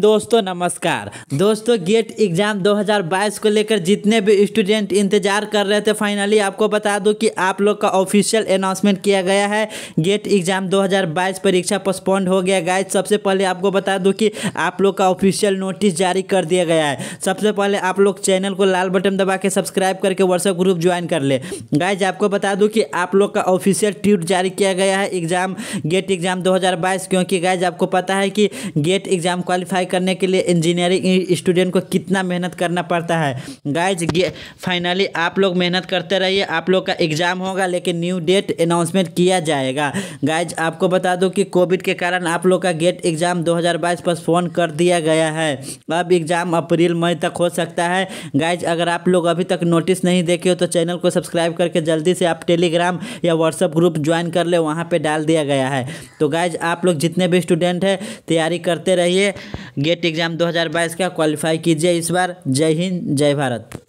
दोस्तों नमस्कार दोस्तों गेट एग्जाम 2022 को लेकर जितने भी स्टूडेंट इंतजार कर रहे थे फाइनली आपको बता दूं कि आप लोग का ऑफिशियल अनाउंसमेंट किया गया है गेट एग्जाम 2022 परीक्षा पोस्टपोन्ड हो गया गाइज सबसे पहले आपको बता दूं कि आप लोग का ऑफिशियल नोटिस जारी कर दिया गया है सबसे पहले आप लोग चैनल को लाल बटन दबा के सब्सक्राइब करके व्हाट्सएप ग्रुप ज्वाइन कर ले गाइज आपको बता दूँ कि आप लोग का ऑफिशियल ट्यूट जारी किया गया है एग्जाम गेट एग्जाम दो क्योंकि गाइज आपको पता है कि गेट एग्जाम क्वालिफाई क्वालिफाई करने के लिए इंजीनियरिंग स्टूडेंट को कितना मेहनत करना पड़ता है गाइज फाइनली आप लोग मेहनत करते रहिए आप लोग का एग्ज़ाम होगा लेकिन न्यू डेट अनाउंसमेंट किया जाएगा गाइज आपको बता दूँ कि कोविड के कारण आप लोग का गेट एग्ज़ाम 2022 फोन कर दिया गया है अब एग्ज़ाम अप्रैल मई तक हो सकता है गाइज अगर आप लोग अभी तक नोटिस नहीं देखे हो तो चैनल को सब्सक्राइब करके जल्दी से आप टेलीग्राम या व्हाट्सअप ग्रुप ज्वाइन कर ले वहाँ पर डाल दिया गया है तो गाइज आप लोग जितने भी स्टूडेंट हैं तैयारी करते रहिए गेट एग्जाम 2022 का क्वालिफाई कीजिए इस बार जय हिंद जय भारत